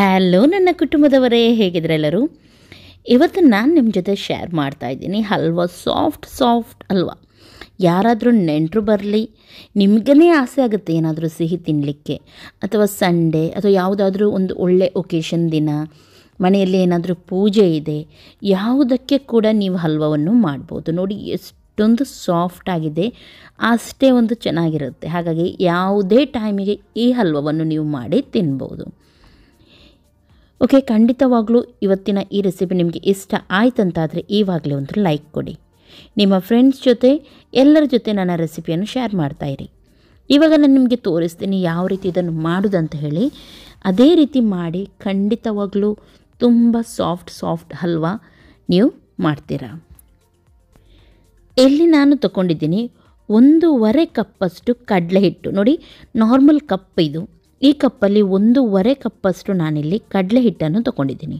Hello ನನ್ನ ಕುಟುಂಬದವರೇ ಹೇಗಿದ್ರೆ ಎಲ್ಲರೂ ಇವತ್ತು ನಾನು ನಿಮ್ಮ ಜೊತೆ ಶೇರ್ ಮಾಡ್ತಾ ಇದ್ದೀನಿ ಹಲ್ವಾ ಸಾಫ್ಟ್ ಸಾಫ್ಟ್ ಹಲ್ವಾ ಯಾರಾದರೂ ನೆಂಟರು ಬರಲಿ ನಿಮಗೇ ಆಸೆ ಆಗುತ್ತೆ ಏನಾದರೂ ಸಿಹಿ ತಿನ್ನಲಿಕ್ಕೆ ಅಥವಾ ಸಂಡೇ ಅಥವಾ ಯಾವುದಾದ್ರೂ ಒಂದು ಒಳ್ಳೆ ಒಕೇಶನ್ ದಿನ ಮನೆಯಲ್ಲಿ ಏನಾದರೂ ಪೂಜೆ ಇದೆ ಯಾವುದಕ್ಕೆ ಕೂಡ ನೀವು ಹಲ್ವವನ್ನು ಮಾಡ್ಬೋದು ನೋಡಿ ಎಷ್ಟು ಎಷ್ಟೊಂದು ಸಾಫ್ಟ್ ಆಗಿದೆ ಅಷ್ಟೇ ಒಂದು ಚೆನ್ನಾಗಿರುತ್ತೆ ಹಾಗಾಗಿ ಯಾವುದೇ ಟೈಮಿಗೆ ಈ ಹಲ್ವವನ್ನು ನೀವು ಮಾಡಿ ತಿನ್ಬೋದು ಓಕೆ ಖಂಡಿತವಾಗಲೂ ಇವತ್ತಿನ ಈ ರೆಸಿಪಿ ನಿಮಗೆ ಇಷ್ಟ ಆಯ್ತಂತಾದರೆ ಈವಾಗಲೇ ಒಂದು ಲೈಕ್ ಕೊಡಿ ನಿಮ್ಮ ಫ್ರೆಂಡ್ಸ್ ಜೊತೆ ಎಲ್ಲರ ಜೊತೆ ನನ್ನ ರೆಸಿಪಿಯನ್ನು ಶೇರ್ ಮಾಡ್ತಾಯಿರಿ ಇವಾಗ ನಾನು ನಿಮಗೆ ತೋರಿಸ್ತೀನಿ ಯಾವ ರೀತಿ ಇದನ್ನು ಮಾಡೋದಂತ ಹೇಳಿ ಅದೇ ರೀತಿ ಮಾಡಿ ಖಂಡಿತವಾಗಲೂ ತುಂಬ ಸಾಫ್ಟ್ ಸಾಫ್ಟ್ ಹಲ್ವಾ ನೀವು ಮಾಡ್ತೀರಾ ಎಲ್ಲಿ ನಾನು ತಗೊಂಡಿದ್ದೀನಿ ಒಂದೂವರೆ ಕಪ್ಪಷ್ಟು ಕಡಲೆ ಹಿಟ್ಟು ನೋಡಿ ನಾರ್ಮಲ್ ಕಪ್ ಇದು ಈ ಕಪ್ಪಲ್ಲಿ ಒಂದೂವರೆ ಕಪ್ಪಷ್ಟು ನಾನಿಲ್ಲಿ ಕಡಲೆ ಹಿಟ್ಟನ್ನು ತಗೊಂಡಿದ್ದೀನಿ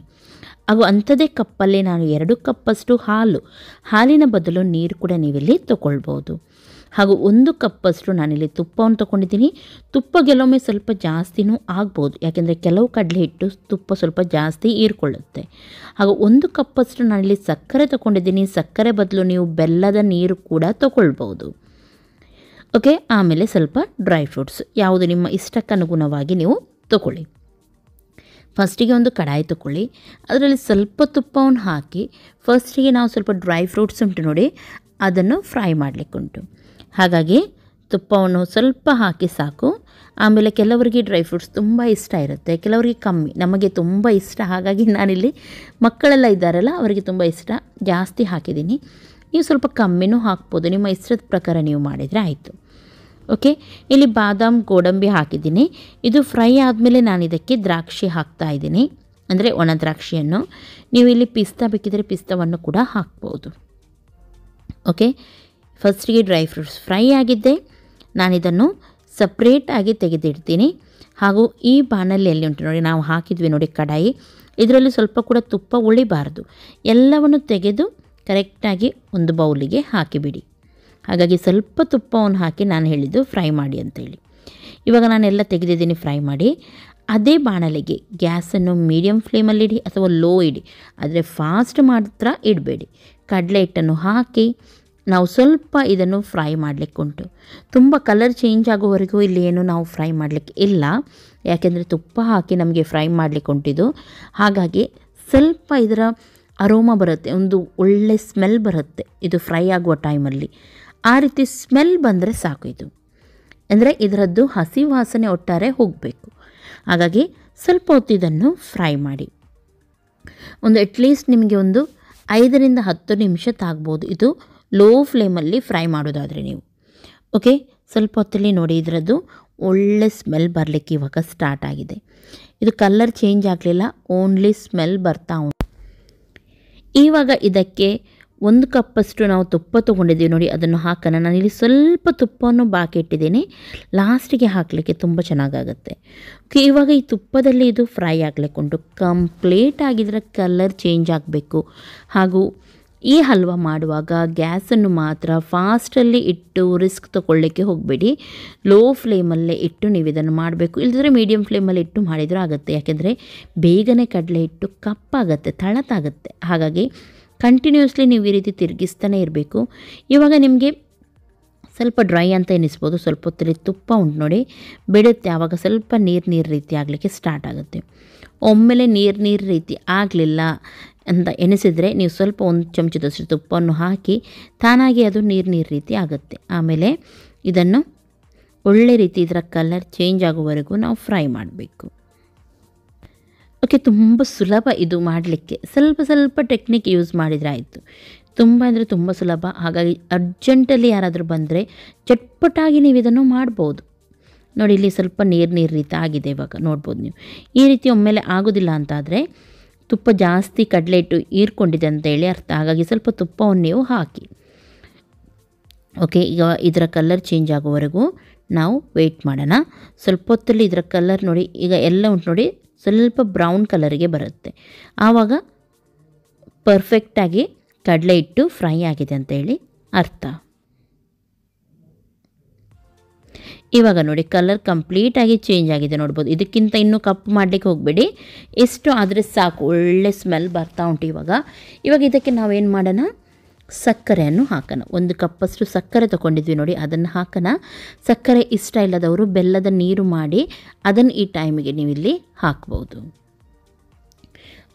ಹಾಗೂ ಅಂಥದೇ ಕಪ್ಪಲ್ಲಿ ನಾನು ಎರಡು ಕಪ್ಪಷ್ಟು ಹಾಲು ಹಾಲಿನ ಬದಲು ನೀರು ಕೂಡ ನೀವಿಲ್ಲಿ ತಗೊಳ್ಬೋದು ಹಾಗೂ ಒಂದು ಕಪ್ಪಷ್ಟು ನಾನಿಲ್ಲಿ ತುಪ್ಪವನ್ನು ತೊಗೊಂಡಿದ್ದೀನಿ ತುಪ್ಪ ಕೆಲವೊಮ್ಮೆ ಸ್ವಲ್ಪ ಜಾಸ್ತಿನೂ ಆಗ್ಬೋದು ಯಾಕೆಂದರೆ ಕೆಲವು ಕಡಲೆ ಹಿಟ್ಟು ತುಪ್ಪ ಸ್ವಲ್ಪ ಜಾಸ್ತಿ ಹೀರಿಕೊಳ್ಳುತ್ತೆ ಹಾಗೂ ಒಂದು ಕಪ್ಪಷ್ಟು ನಾನಿಲ್ಲಿ ಸಕ್ಕರೆ ತೊಗೊಂಡಿದ್ದೀನಿ ಸಕ್ಕರೆ ಬದಲು ನೀವು ಬೆಲ್ಲದ ನೀರು ಕೂಡ ತೊಗೊಳ್ಬೋದು ಓಕೆ ಆಮೇಲೆ ಸ್ವಲ್ಪ ಡ್ರೈ ಫ್ರೂಟ್ಸ್ ಯಾವುದು ನಿಮ್ಮ ಇಷ್ಟಕ್ಕನುಗುಣವಾಗಿ ನೀವು ತೊಗೊಳ್ಳಿ ಫಸ್ಟಿಗೆ ಒಂದು ಕಡಾಯಿ ತೊಗೊಳ್ಳಿ ಅದರಲ್ಲಿ ಸ್ವಲ್ಪ ತುಪ್ಪವನ್ನು ಹಾಕಿ ಫಸ್ಟಿಗೆ ನಾವು ಸ್ವಲ್ಪ ಡ್ರೈ ಫ್ರೂಟ್ಸ್ ಉಂಟು ನೋಡಿ ಅದನ್ನು ಫ್ರೈ ಮಾಡಲಿಕ್ಕುಂಟು ಹಾಗಾಗಿ ತುಪ್ಪವನ್ನು ಸ್ವಲ್ಪ ಹಾಕಿ ಸಾಕು ಆಮೇಲೆ ಕೆಲವರಿಗೆ ಡ್ರೈ ಫ್ರೂಟ್ಸ್ ತುಂಬ ಇಷ್ಟ ಇರುತ್ತೆ ಕೆಲವರಿಗೆ ಕಮ್ಮಿ ನಮಗೆ ತುಂಬ ಇಷ್ಟ ಹಾಗಾಗಿ ನಾನಿಲ್ಲಿ ಮಕ್ಕಳೆಲ್ಲ ಇದ್ದಾರಲ್ಲ ಅವರಿಗೆ ತುಂಬ ಇಷ್ಟ ಜಾಸ್ತಿ ಹಾಕಿದ್ದೀನಿ ನೀವು ಸ್ವಲ್ಪ ಕಮ್ಮಿನೂ ಹಾಕ್ಬೋದು ನಿಮ್ಮ ಇಷ್ಟದ ಪ್ರಕಾರ ನೀವು ಮಾಡಿದರೆ ಆಯಿತು ಓಕೆ ಇಲ್ಲಿ ಬಾದಾಮ್ ಗೋಡಂಬಿ ಹಾಕಿದ್ದೀನಿ ಇದು ಫ್ರೈ ಆದಮೇಲೆ ನಾನು ಇದಕ್ಕೆ ದ್ರಾಕ್ಷಿ ಹಾಕ್ತಾ ಇದ್ದೀನಿ ಅಂದರೆ ಒಣ ದ್ರಾಕ್ಷಿಯನ್ನು ನೀವು ಇಲ್ಲಿ ಪಿಸ್ತಾ ಬೇಕಿದ್ದರೆ ಪಿಸ್ತಾವನ್ನು ಕೂಡ ಹಾಕ್ಬೋದು ಓಕೆ ಫಸ್ಟಿಗೆ ಡ್ರೈ ಫ್ರೂಟ್ಸ್ ಫ್ರೈ ಆಗಿದ್ದೆ ನಾನಿದನ್ನು ಸಪ್ರೇಟಾಗಿ ತೆಗೆದಿಡ್ತೀನಿ ಹಾಗೂ ಈ ಬಾಣಲೆಯಲ್ಲಿ ಉಂಟು ನೋಡಿ ನಾವು ಹಾಕಿದ್ವಿ ನೋಡಿ ಕಡಾಯಿ ಇದರಲ್ಲಿ ಸ್ವಲ್ಪ ಕೂಡ ತುಪ್ಪ ಉಳಿಬಾರ್ದು ಎಲ್ಲವನ್ನು ತೆಗೆದು ಕರೆಕ್ಟಾಗಿ ಒಂದು ಬೌಲಿಗೆ ಹಾಕಿಬಿಡಿ ಹಾಗಾಗಿ ಸ್ವಲ್ಪ ತುಪ್ಪವನ್ನು ಹಾಕಿ ನಾನು ಹೇಳಿದ್ದು ಫ್ರೈ ಮಾಡಿ ಅಂತೇಳಿ ಇವಾಗ ನಾನೆಲ್ಲ ತೆಗೆದಿದ್ದೀನಿ ಫ್ರೈ ಮಾಡಿ ಅದೇ ಬಾಣಲೆಗೆ ಗ್ಯಾಸನ್ನು ಮೀಡಿಯಮ್ ಫ್ಲೇಮಲ್ಲಿ ಇಡಿ ಅಥವಾ ಲೋ ಇಡಿ ಆದರೆ ಫಾಸ್ಟ್ ಮಾತ್ರ ಇಡಬೇಡಿ ಕಡಲೆ ಹಿಟ್ಟನ್ನು ಹಾಕಿ ನಾವು ಸ್ವಲ್ಪ ಇದನ್ನು ಫ್ರೈ ಉಂಟು ತುಂಬ ಕಲರ್ ಚೇಂಜ್ ಆಗೋವರೆಗೂ ಇಲ್ಲಿ ಏನು ನಾವು ಫ್ರೈ ಮಾಡಲಿಕ್ಕೆ ಇಲ್ಲ ಯಾಕೆಂದರೆ ತುಪ್ಪ ಹಾಕಿ ನಮಗೆ ಫ್ರೈ ಉಂಟಿದ್ದು ಹಾಗಾಗಿ ಸ್ವಲ್ಪ ಇದರ ಅರೋಮ ಬರುತ್ತೆ ಒಂದು ಒಳ್ಳೆ ಸ್ಮೆಲ್ ಬರುತ್ತೆ ಇದು ಫ್ರೈ ಆಗುವ ಟೈಮಲ್ಲಿ ಆ ರೀತಿ ಸ್ಮೆಲ್ ಬಂದರೆ ಸಾಕು ಇದು ಅಂದರೆ ಇದರದ್ದು ಹಸಿ ವಾಸನೆ ಒಟ್ಟಾರೆ ಹೋಗಬೇಕು ಹಾಗಾಗಿ ಸ್ವಲ್ಪ ಹೊತ್ತು ಇದನ್ನು ಫ್ರೈ ಮಾಡಿ ಒಂದು ಅಟ್ಲೀಸ್ಟ್ ನಿಮಗೆ ಒಂದು ಐದರಿಂದ ಹತ್ತು ನಿಮಿಷ ತಾಗ್ಬೋದು ಇದು ಲೋ ಫ್ಲೇಮಲ್ಲಿ ಫ್ರೈ ಮಾಡೋದಾದರೆ ನೀವು ಓಕೆ ಸ್ವಲ್ಪ ಹೊತ್ತಲ್ಲಿ ನೋಡಿ ಇದರದ್ದು ಒಳ್ಳೆ ಸ್ಮೆಲ್ ಬರಲಿಕ್ಕೆ ಇವಾಗ ಸ್ಟಾರ್ಟ್ ಆಗಿದೆ ಇದು ಕಲರ್ ಚೇಂಜ್ ಆಗಲಿಲ್ಲ ಓನ್ಲಿ ಸ್ಮೆಲ್ ಬರ್ತಾ ಉಂಟು ಇವಾಗ ಇದಕ್ಕೆ ಒಂದು ಕಪ್ಪಷ್ಟು ನಾವು ತುಪ್ಪ ತೊಗೊಂಡಿದ್ದೀವಿ ನೋಡಿ ಅದನ್ನು ಹಾಕೋಣ ನಾನಿಲ್ಲಿ ಸ್ವಲ್ಪ ತುಪ್ಪವನ್ನು ಬಾಕಿ ಇಟ್ಟಿದ್ದೀನಿ ಲಾಸ್ಟಿಗೆ ಹಾಕಲಿಕ್ಕೆ ತುಂಬ ಚೆನ್ನಾಗಾಗುತ್ತೆ ಓಕೆ ಇವಾಗ ಈ ತುಪ್ಪದಲ್ಲಿ ಇದು ಫ್ರೈ ಉಂಟು ಕಂಪ್ಲೀಟ್ ಆಗಿದ್ರೆ ಕಲರ್ ಚೇಂಜ್ ಆಗಬೇಕು ಹಾಗೂ ಈ ಹಲ್ವಾ ಮಾಡುವಾಗ ಗ್ಯಾಸನ್ನು ಮಾತ್ರ ಫಾಸ್ಟಲ್ಲಿ ಇಟ್ಟು ರಿಸ್ಕ್ ತೊಗೊಳ್ಳಿಕ್ಕೆ ಹೋಗಬೇಡಿ ಲೋ ಫ್ಲೇಮಲ್ಲೇ ಇಟ್ಟು ನೀವು ಇದನ್ನು ಮಾಡಬೇಕು ಇಲ್ಲದಿದ್ರೆ ಮೀಡಿಯಮ್ ಫ್ಲೇಮಲ್ಲಿ ಇಟ್ಟು ಮಾಡಿದರೂ ಆಗುತ್ತೆ ಯಾಕೆಂದರೆ ಬೇಗನೆ ಕಡಲೆ ಇಟ್ಟು ಕಪ್ಪಾಗತ್ತೆ ತಳತಾಗುತ್ತೆ ಹಾಗಾಗಿ ಕಂಟಿನ್ಯೂಸ್ಲಿ ನೀವು ಈ ರೀತಿ ತಿರುಗಿಸ್ತಾನೆ ಇರಬೇಕು ಇವಾಗ ನಿಮಗೆ ಸ್ವಲ್ಪ ಡ್ರೈ ಅಂತ ಎನಿಸ್ಬೋದು ಸ್ವಲ್ಪ ಹೊತ್ತಲ್ಲಿ ತುಪ್ಪ ಉಂಟು ನೋಡಿ ಬಿಡುತ್ತೆ ಆವಾಗ ಸ್ವಲ್ಪ ನೀರು ನೀರು ರೀತಿ ಆಗಲಿಕ್ಕೆ ಸ್ಟಾರ್ಟ್ ಆಗುತ್ತೆ ಒಮ್ಮೆಲೆ ನೀರು ನೀರು ರೀತಿ ಆಗಲಿಲ್ಲ ಅಂತ ಎನಿಸಿದರೆ ನೀವು ಸ್ವಲ್ಪ ಒಂದು ಚಮಚದಷ್ಟು ತುಪ್ಪವನ್ನು ಹಾಕಿ ತಾನಾಗಿ ಅದು ನೀರು ನೀರು ರೀತಿ ಆಗುತ್ತೆ ಆಮೇಲೆ ಇದನ್ನು ಒಳ್ಳೆ ರೀತಿ ಇದರ ಕಲರ್ ಚೇಂಜ್ ಆಗುವವರೆಗೂ ನಾವು ಫ್ರೈ ಮಾಡಬೇಕು ಓಕೆ ತುಂಬ ಸುಲಭ ಇದು ಮಾಡಲಿಕ್ಕೆ ಸ್ವಲ್ಪ ಸ್ವಲ್ಪ ಟೆಕ್ನಿಕ್ ಯೂಸ್ ಮಾಡಿದರೆ ಆಯಿತು ತುಂಬ ಅಂದರೆ ತುಂಬ ಸುಲಭ ಹಾಗಾಗಿ ಅರ್ಜೆಂಟಲ್ಲಿ ಯಾರಾದರೂ ಬಂದರೆ ಚಟ್ಪಟಾಗಿ ನೀವು ಇದನ್ನು ಮಾಡ್ಬೋದು ನೋಡಿ ಇಲ್ಲಿ ಸ್ವಲ್ಪ ನೀರು ನೀರು ರೀತಿ ಆಗಿದೆ ಇವಾಗ ನೋಡ್ಬೋದು ನೀವು ಈ ರೀತಿ ಒಮ್ಮೆಲೆ ಆಗೋದಿಲ್ಲ ಅಂತಾದರೆ ತುಪ್ಪ ಜಾಸ್ತಿ ಕಡಲೆ ಹಿಟ್ಟು ಹೀರ್ಕೊಂಡಿದೆ ಹೇಳಿ ಅರ್ಥ ಹಾಗಾಗಿ ಸ್ವಲ್ಪ ತುಪ್ಪವನ್ನು ನೀವು ಹಾಕಿ ಓಕೆ ಈಗ ಇದರ ಕಲರ್ ಚೇಂಜ್ ಆಗೋವರೆಗೂ ನಾವು ವೆಯ್ಟ್ ಮಾಡೋಣ ಸ್ವಲ್ಪ ಹೊತ್ತಲ್ಲಿ ಇದರ ಕಲರ್ ನೋಡಿ ಈಗ ಎಲ್ಲ ಉಂಟು ನೋಡಿ ಸ್ವಲ್ಪ ಬ್ರೌನ್ ಕಲರಿಗೆ ಬರುತ್ತೆ ಆವಾಗ ಪರ್ಫೆಕ್ಟಾಗಿ ಕಡಲೆ ಹಿಟ್ಟು ಫ್ರೈ ಆಗಿದೆ ಅಂತೇಳಿ ಅರ್ಥ ಇವಾಗ ನೋಡಿ ಕಲರ್ ಕಂಪ್ಲೀಟಾಗಿ ಚೇಂಜ್ ಆಗಿದೆ ನೋಡ್ಬೋದು ಇದಕ್ಕಿಂತ ಇನ್ನೂ ಕಪ್ ಮಾಡಲಿಕ್ಕೆ ಹೋಗಬೇಡಿ ಎಷ್ಟು ಆದರೆ ಸಾಕು ಒಳ್ಳೆ ಸ್ಮೆಲ್ ಬರ್ತಾ ಉಂಟು ಇವಾಗ ಇವಾಗ ಇದಕ್ಕೆ ನಾವೇನು ಮಾಡೋಣ ಸಕ್ಕರೆಯನ್ನು ಹಾಕೋಣ ಒಂದು ಕಪ್ಪಷ್ಟು ಸಕ್ಕರೆ ತೊಗೊಂಡಿದ್ವಿ ನೋಡಿ ಅದನ್ನು ಹಾಕೋಣ ಸಕ್ಕರೆ ಇಷ್ಟ ಇಲ್ಲದವರು ಬೆಲ್ಲದ ನೀರು ಮಾಡಿ ಅದನ್ನು ಈ ಟೈಮಿಗೆ ನೀವು ಇಲ್ಲಿ ಹಾಕ್ಬೋದು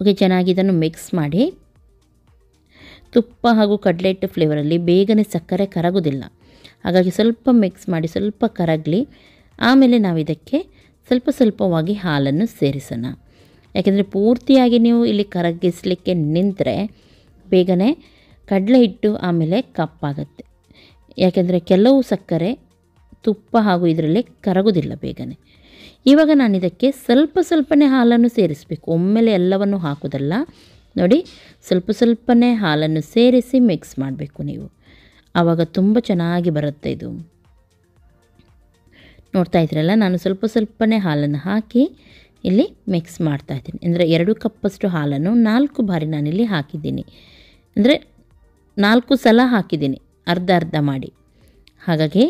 ಓಕೆ ಚೆನ್ನಾಗಿ ಇದನ್ನು ಮಿಕ್ಸ್ ಮಾಡಿ ತುಪ್ಪ ಹಾಗೂ ಕಡ್ಲೆಟ್ ಫ್ಲೇವರಲ್ಲಿ ಬೇಗನೆ ಸಕ್ಕರೆ ಕರಗೋದಿಲ್ಲ ಹಾಗಾಗಿ ಸ್ವಲ್ಪ ಮಿಕ್ಸ್ ಮಾಡಿ ಸ್ವಲ್ಪ ಕರಗಲಿ ಆಮೇಲೆ ನಾವು ಇದಕ್ಕೆ ಸ್ವಲ್ಪ ಸ್ವಲ್ಪವಾಗಿ ಹಾಲನ್ನು ಸೇರಿಸೋಣ ಯಾಕೆಂದರೆ ಪೂರ್ತಿಯಾಗಿ ನೀವು ಇಲ್ಲಿ ಕರಗಿಸಲಿಕ್ಕೆ ನಿಂತರೆ ಬೇಗನೆ ಕಡಲೆ ಹಿಟ್ಟು ಆಮೇಲೆ ಕಪ್ಪಾಗತ್ತೆ ಯಾಕೆಂದರೆ ಕೆಲವು ಸಕ್ಕರೆ ತುಪ್ಪ ಹಾಗೂ ಇದರಲ್ಲಿ ಕರಗೋದಿಲ್ಲ ಬೇಗನೆ ಇವಾಗ ನಾನು ಇದಕ್ಕೆ ಸ್ವಲ್ಪ ಸ್ವಲ್ಪನೇ ಹಾಲನ್ನು ಸೇರಿಸಬೇಕು ಒಮ್ಮೆಲೆ ಎಲ್ಲವನ್ನು ಹಾಕೋದಲ್ಲ ನೋಡಿ ಸ್ವಲ್ಪ ಸ್ವಲ್ಪನೇ ಹಾಲನ್ನು ಸೇರಿಸಿ ಮಿಕ್ಸ್ ಮಾಡಬೇಕು ನೀವು ಆವಾಗ ತುಂಬ ಚೆನ್ನಾಗಿ ಬರುತ್ತೆ ಇದು ನೋಡ್ತಾ ಇದ್ರಲ್ಲ ನಾನು ಸ್ವಲ್ಪ ಸ್ವಲ್ಪನೇ ಹಾಲನ್ನು ಹಾಕಿ ಇಲ್ಲಿ ಮಿಕ್ಸ್ ಮಾಡ್ತಾ ಇದ್ದೀನಿ ಅಂದರೆ ಎರಡು ಕಪ್ಪಷ್ಟು ಹಾಲನ್ನು ನಾಲ್ಕು ಬಾರಿ ನಾನಿಲ್ಲಿ ಹಾಕಿದ್ದೀನಿ ಅಂದರೆ ನಾಲ್ಕು ಸಲ ಹಾಕಿದ್ದೀನಿ ಅರ್ಧ ಅರ್ಧ ಮಾಡಿ ಹಾಗಾಗಿ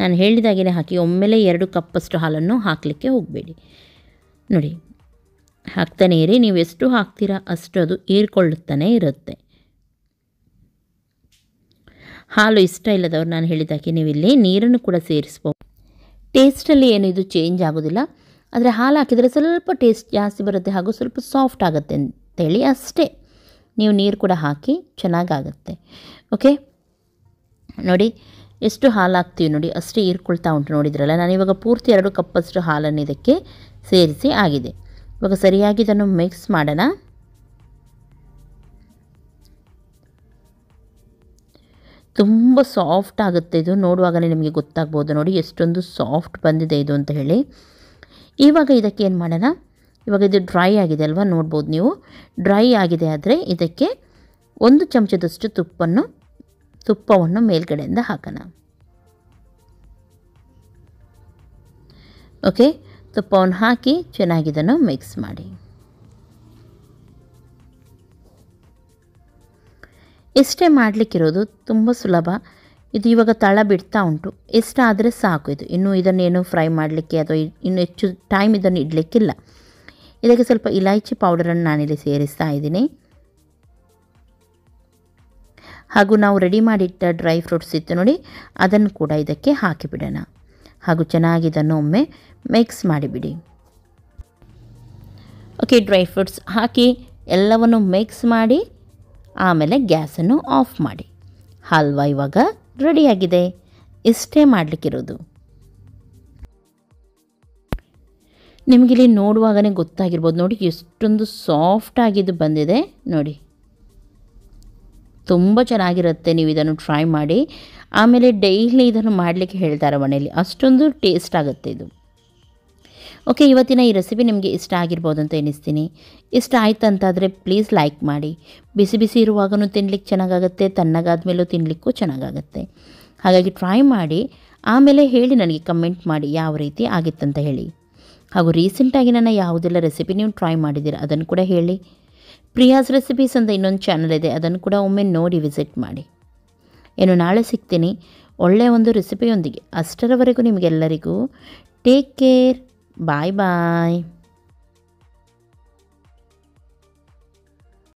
ನಾನು ಹೇಳಿದಾಗಲೇ ಹಾಕಿ ಒಮ್ಮೆಲೆ ಎರಡು ಕಪ್ಪಷ್ಟು ಹಾಲನ್ನು ಹಾಕಲಿಕ್ಕೆ ಹೋಗಬೇಡಿ ನೋಡಿ ಹಾಕ್ತಾನೇ ಇರಿ ನೀವು ಎಷ್ಟು ಹಾಕ್ತೀರಾ ಅಷ್ಟು ಅದು ಹೀರ್ಕೊಳ್ಳುತ್ತಾನೆ ಇರುತ್ತೆ ಹಾಲು ಇಷ್ಟ ಇಲ್ಲದವ್ರು ನಾನು ಹೇಳಿದಾಗೆ ನೀವು ಇಲ್ಲಿ ನೀರನ್ನು ಕೂಡ ಸೇರಿಸ್ಬೋದು ಟೇಸ್ಟಲ್ಲಿ ಏನು ಇದು ಚೇಂಜ್ ಆಗೋದಿಲ್ಲ ಆದರೆ ಹಾಲು ಹಾಕಿದರೆ ಸ್ವಲ್ಪ ಟೇಸ್ಟ್ ಜಾಸ್ತಿ ಬರುತ್ತೆ ಹಾಗೂ ಸ್ವಲ್ಪ ಸಾಫ್ಟ್ ಆಗುತ್ತೆ ಅಂತೇಳಿ ಅಷ್ಟೇ ನೀವು ನೀರು ಕೂಡ ಹಾಕಿ ಚೆನ್ನಾಗಾಗುತ್ತೆ ಓಕೆ ನೋಡಿ ಎಷ್ಟು ಹಾಲು ಹಾಕ್ತೀವಿ ನೋಡಿ ಅಷ್ಟೇ ಹೀರ್ಕೊಳ್ತಾ ಉಂಟು ನೋಡಿದ್ರಲ್ಲ ನಾನು ಇವಾಗ ಪೂರ್ತಿ ಎರಡು ಕಪ್ಪಷ್ಟು ಹಾಲನ್ನು ಇದಕ್ಕೆ ಸೇರಿಸಿ ಆಗಿದೆ ಇವಾಗ ಸರಿಯಾಗಿ ಇದನ್ನು ಮಿಕ್ಸ್ ಮಾಡೋಣ ತುಂಬ ಸಾಫ್ಟ್ ಆಗುತ್ತೆ ಇದು ನೋಡುವಾಗಲೇ ನಿಮಗೆ ಗೊತ್ತಾಗ್ಬೋದು ನೋಡಿ ಎಷ್ಟೊಂದು ಸಾಫ್ಟ್ ಬಂದಿದೆ ಇದು ಅಂತ ಹೇಳಿ ಇವಾಗ ಇದಕ್ಕೆ ಏನು ಮಾಡೋಣ ಇವಾಗ ಇದು ಡ್ರೈ ಆಗಿದೆ ಅಲ್ವಾ ನೋಡ್ಬೋದು ನೀವು ಡ್ರೈ ಆಗಿದೆ ಆದರೆ ಇದಕ್ಕೆ ಒಂದು ಚಮಚದಷ್ಟು ತುಪ್ಪನ್ನು ತುಪ್ಪವನ್ನು ಮೇಲ್ಗಡೆಯಿಂದ ಹಾಕೋಣ ಓಕೆ ತುಪ್ಪವನ್ನು ಹಾಕಿ ಚೆನ್ನಾಗಿದನ್ನು ಮಿಕ್ಸ್ ಮಾಡಿ ಎಷ್ಟೇ ಮಾಡಲಿಕ್ಕಿರೋದು ತುಂಬ ಸುಲಭ ಇದು ಇವಾಗ ತಳ ಬಿಡ್ತಾ ಉಂಟು ಎಷ್ಟಾದರೆ ಸಾಕು ಇದು ಇನ್ನೂ ಇದನ್ನೇನು ಫ್ರೈ ಮಾಡಲಿಕ್ಕೆ ಅಥವಾ ಇನ್ನು ಹೆಚ್ಚು ಟೈಮ್ ಇದನ್ನು ಇಡಲಿಕ್ಕಿಲ್ಲ ಇದಕ್ಕೆ ಸ್ವಲ್ಪ ಇಲೈಚಿ ಪೌಡರನ್ನು ನಾನಿಲ್ಲಿ ಸೇರಿಸ್ತಾ ಇದ್ದೀನಿ ಹಾಗೂ ನಾವು ರೆಡಿ ಮಾಡಿಟ್ಟ ಡ್ರೈ ಫ್ರೂಟ್ಸ್ ಇತ್ತು ನೋಡಿ ಅದನ್ನು ಕೂಡ ಇದಕ್ಕೆ ಹಾಕಿಬಿಡೋಣ ಹಾಗೂ ಚೆನ್ನಾಗಿ ಇದನ್ನು ಒಮ್ಮೆ ಮಿಕ್ಸ್ ಮಾಡಿಬಿಡಿ ಓಕೆ ಡ್ರೈ ಫ್ರೂಟ್ಸ್ ಹಾಕಿ ಎಲ್ಲವನ್ನು ಮಿಕ್ಸ್ ಮಾಡಿ ಆಮೇಲೆ ಗ್ಯಾಸನ್ನು ಆಫ್ ಮಾಡಿ ಹಲ್ವ ಇವಾಗ ರೆಡಿಯಾಗಿದೆ ಇಷ್ಟೇ ಮಾಡಲಿಕ್ಕಿರೋದು ನಿಮಗಿಲ್ಲಿ ನೋಡುವಾಗಲೇ ಗೊತ್ತಾಗಿರ್ಬೋದು ನೋಡಿ ಎಷ್ಟೊಂದು ಸಾಫ್ಟ್ ಬಂದಿದೆ ನೋಡಿ ತುಂಬ ಚೆನ್ನಾಗಿರುತ್ತೆ ನೀವು ಇದನ್ನು ಟ್ರೈ ಮಾಡಿ ಆಮೇಲೆ ಡೈಲಿ ಇದನ್ನು ಮಾಡಲಿಕ್ಕೆ ಹೇಳ್ತಾರೆ ಮನೆಯಲ್ಲಿ ಅಷ್ಟೊಂದು ಟೇಸ್ಟ್ ಆಗುತ್ತೆ ಇದು ಓಕೆ ಇವತ್ತಿನ ಈ ರೆಸಿಪಿ ನಿಮಗೆ ಇಷ್ಟ ಆಗಿರ್ಬೋದು ಅಂತ ಎನಿಸ್ತೀನಿ ಇಷ್ಟ ಆಯಿತು ಅಂತಾದರೆ ಪ್ಲೀಸ್ ಲೈಕ್ ಮಾಡಿ ಬಿಸಿ ಬಿಸಿ ಇರುವಾಗೂ ತಿನ್ಲಿಕ್ಕೆ ಚೆನ್ನಾಗಾಗುತ್ತೆ ತಣ್ಣಗಾದ ಮೇಲೂ ತಿನ್ನಲಿಕ್ಕೂ ಚೆನ್ನಾಗಾಗುತ್ತೆ ಹಾಗಾಗಿ ಟ್ರೈ ಮಾಡಿ ಆಮೇಲೆ ಹೇಳಿ ನನಗೆ ಕಮೆಂಟ್ ಮಾಡಿ ಯಾವ ರೀತಿ ಆಗಿತ್ತಂತ ಹೇಳಿ ಹಾಗೂ ರೀಸೆಂಟಾಗಿ ನಾನು ಯಾವುದೆಲ್ಲ ರೆಸಿಪಿ ನೀವು ಟ್ರೈ ಮಾಡಿದ್ದೀರ ಅದನ್ನು ಕೂಡ ಹೇಳಿ ಪ್ರಿಯಾಸ್ ರೆಸಿಪೀಸ್ ಅಂತ ಇನ್ನೊಂದು ಚಾನಲ್ ಇದೆ ಅದನ್ನು ಕೂಡ ಒಮ್ಮೆ ನೋಡಿ ವಿಸಿಟ್ ಮಾಡಿ ಏನು ನಾಳೆ ಸಿಗ್ತೀನಿ ಒಳ್ಳೆಯ ಒಂದು ರೆಸಿಪಿಯೊಂದಿಗೆ ಅಷ್ಟರವರೆಗೂ ನಿಮಗೆಲ್ಲರಿಗೂ ಟೇಕ್ ಕೇರ್ Bye bye.